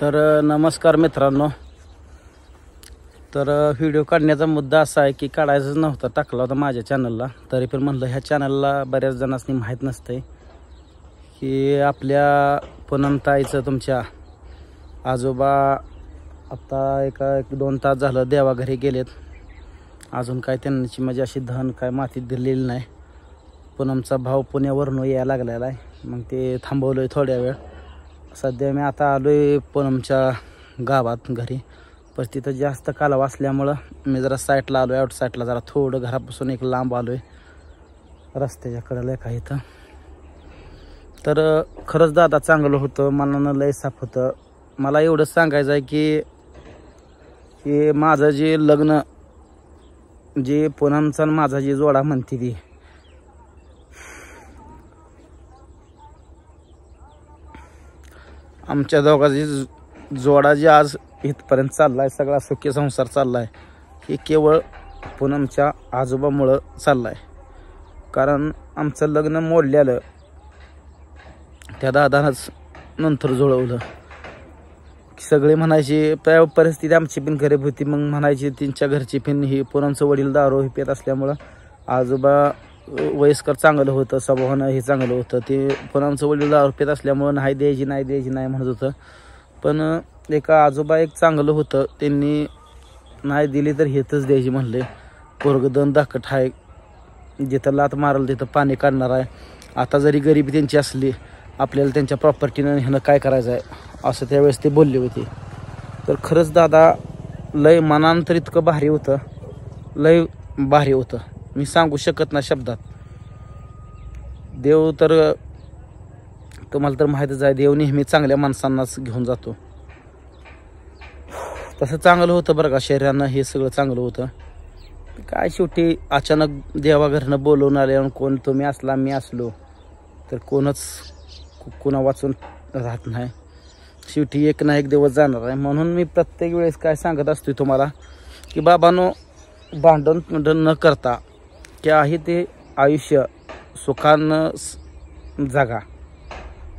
तर नमस्कार मित्रांनो तर व्हिडिओ काढण्याचा मुद्दा असा आहे की काढायचाच नव्हता टाकला होता माझ्या चॅनलला तरी पण म्हणलं ह्या चॅनलला बऱ्याच जणांनी माहीत नसतंय की आपल्या पुनमताईचं तुमच्या आजोबा आत्ता एका एक दोन तास झालं देवाघरी गेलेत अजून काय त्यांची म्हणजे अशी धन काय मातीत दिलेली नाही पूनमचा भाव पुण्यावरून यायला लागलेला आहे मग ते थांबवलं आहे थोड्या वेळ सध्या मी आता आलो आहे पनमच्या गावात घरी पण तिथं जास्त कालवा असल्यामुळं मी जरा साईडला आलो आहे आउट साईडला जरा थोडं घरापासून एक लांब आलो आहे रस्त्याच्या कडेला काही इथं तर खरंच दादा चांगलं होतं मनानं लय साफ होतं मला एवढंच सांगायचं आहे की हे माझं जे लग्न जे पुनमचा माझा जे जोडा म्हणते ती आमच्या दोघांची जोडा जी आज इथपर्यंत चालला आहे सगळा सुखी संसार चालला आहे हे केवळ पूनमच्या आजोबामुळं चालला आहे कारण आमचं लग्न मोडलेलं त्या दादानंच नंतर जुळवलं सगळे म्हणायचे परिस्थिती आमची पण गरीब होती मग म्हणायची त्यांच्या घरची पण ही पूनमचं वडील दारू हे पेत असल्यामुळं आजोबा वयस्कर चांगलं होतं स्वभावानं हे चांगलं होतं ते पण आमचं वडील आरोपीत असल्यामुळं नाही द्यायची नाही द्यायची नाही म्हणत होतं पण एका आजोबा एक चांगलं होतं त्यांनी नाही दिली तर हेतच द्यायची म्हणले पोरग दोन दाखट आहे जिथं लात मारल तिथं पाणी काढणार आहे आता जरी गरिबी त्यांची असली आपल्याला त्यांच्या प्रॉपर्टीनं ह्यानं काय करायचं आहे असं त्यावेळेस ते बोलले होते तर खरंच दादा लय मनांतर इतकं भारी होतं लय भारी होतं मी सांगू शकत ना शब्दात देव तर तुम्हाला तर माहीतच आहे देव नेहमी चांगल्या माणसांनाच घेऊन जातो तसं चांगलं होतं बरं का शरीरानं हे सगळं चांगलं होतं काय शेवटी अचानक देवाघरनं बोलवून आले कोण तुम्ही असला मी असलो तर कोणच कुणा वाचून राहत नाही शेवटी एक ना एक दिवस जाणार आहे म्हणून मी प्रत्येक वेळेस काय सांगत असतो तुम्हाला की बाबांनो भांडण न करता की आहे ते आयुष्य सुखानं जागा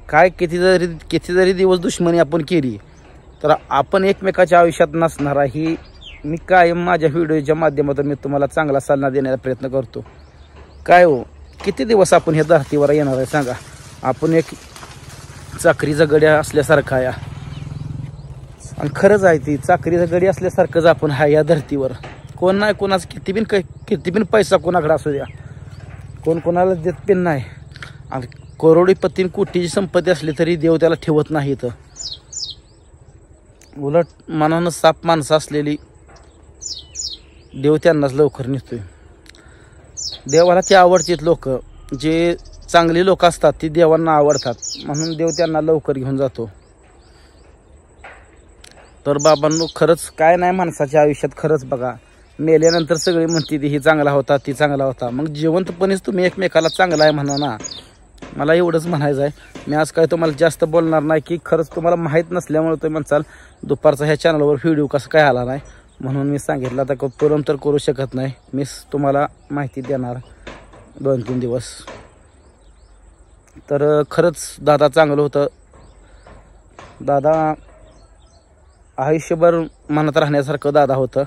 काय किती जरी किती जरी दिवस दुश्मनी आपण केली तर आपण एकमेकाच्या आयुष्यात नसणार ही मी कायम माझ्या व्हिडिओच्या माध्यमातून मी तुम्हाला चांगला सल्ला देण्याचा प्रयत्न करतो काय हो किती दिवस आपण ह्या धर्तीवर येणार आहे सांगा आपण एक चाकरी गड्या असल्यासारखा या आणि खरंच आहे ती चाकरी गडी असल्यासारखंच आपण हा या धर्तीवर कोण नाही कोणाचं किती बिन किती बिन पैसा कोणाकडे असू द्या कोण कोणाला देत पण नाही आणि करोडीपतीन कोटीची संपत्ती असली तरी देव त्याला ठेवत नाही इथं उलट मनानं साप माणसं असलेली देव त्यांनाच लवकर निघतोय देवाला ते आवडतात लोक जे चांगली लोक असतात ती देवांना आवडतात म्हणून देव त्यांना लवकर घेऊन जातो तर बाबांनो खरंच काय नाही माणसाच्या आयुष्यात खरंच बघा मेल्यानंतर सगळी म्हणते ती ही चांगला होता ती चांगला होता मग जिवंतपणेच तुम्ही एकमेकाला चांगला आहे म्हणा ना मला एवढंच म्हणायचं आहे मी आज काय तुम्हाला जास्त बोलणार नाही की खरंच तुम्हाला माहीत नसल्यामुळे तुम्ही म्हणसाल दुपारचा ह्या चॅनलवर व्हिडिओ कसं काय आला नाही म्हणून मी सांगितलं आता परम तर करू शकत नाही मीच तुम्हाला माहिती देणार दोन तीन दिवस तर खरंच दादा चांगलं होतं दादा आयुष्यभर मनात राहण्यासारखं दादा होतं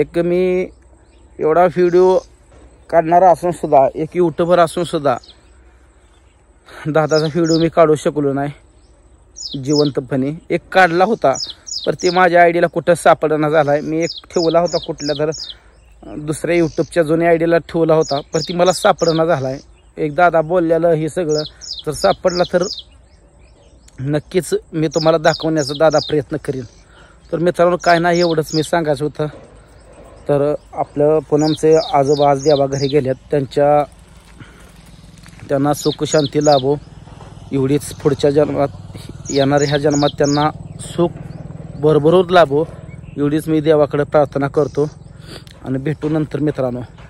एक मी एवढा व्हिडिओ काढणारा सुद्धा एक युट्यूबर असून सुद्धा दादाचा व्हिडिओ मी काढू शकलो नाही जिवंतपणे एक काढला होता पर ती माझ्या डीला कुठं सापडणं झाला आहे मी एक ठेवला होता कुठल्या तर दुसऱ्या यूट्यूबच्या जुन्या डीला ठेवला होता पर ती मला सापडणं झाला आहे एक दादा बोललेलं हे सगळं तर सापडला तर नक्कीच मी तुम्हाला दाखवण्याचा दादा प्रयत्न करीन तर मित्रांनो काय नाही एवढंच मी सांगायचं होतं तर आपलं पूनमचे आजोबा आज देवा घरी गेल्यात त्यांच्या त्यांना सुखशांती लाभो एवढीच पुढच्या जन्मात येणाऱ्या ह्या जन्मात त्यांना सुख भरभरून लाभो एवढीच मी देवाकडे प्रार्थना करतो आणि भेटू नंतर मित्रांनो